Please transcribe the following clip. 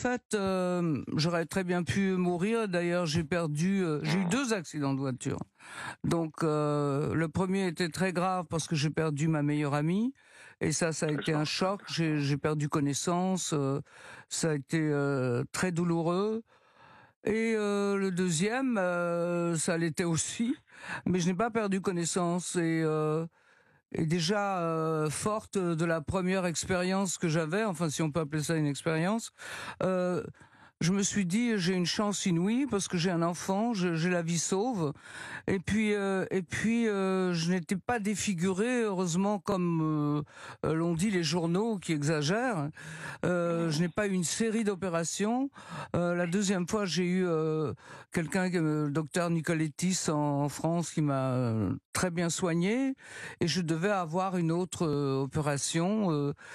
— En fait, euh, j'aurais très bien pu mourir. D'ailleurs, j'ai perdu, euh, j'ai eu deux accidents de voiture. Donc, euh, le premier était très grave parce que j'ai perdu ma meilleure amie. Et ça, ça a été un choc. J'ai perdu connaissance. ça a été très douloureux. Et le deuxième, ça l'était aussi, mais je n'ai pas perdu connaissance et déjà euh, forte de la première expérience que j'avais, enfin si on peut appeler ça une expérience, euh, je me suis dit j'ai une chance inouïe parce que j'ai un enfant, j'ai la vie sauve. Et puis euh, et puis euh, je n'étais pas défigurée, heureusement comme euh, l'ont dit les journaux qui exagèrent. je n'ai pas eu une série d'opérations. la deuxième fois j'ai eu quelqu'un, le docteur Nicoletis en, en France qui m'a très bien soigné et je devais avoir une autre opération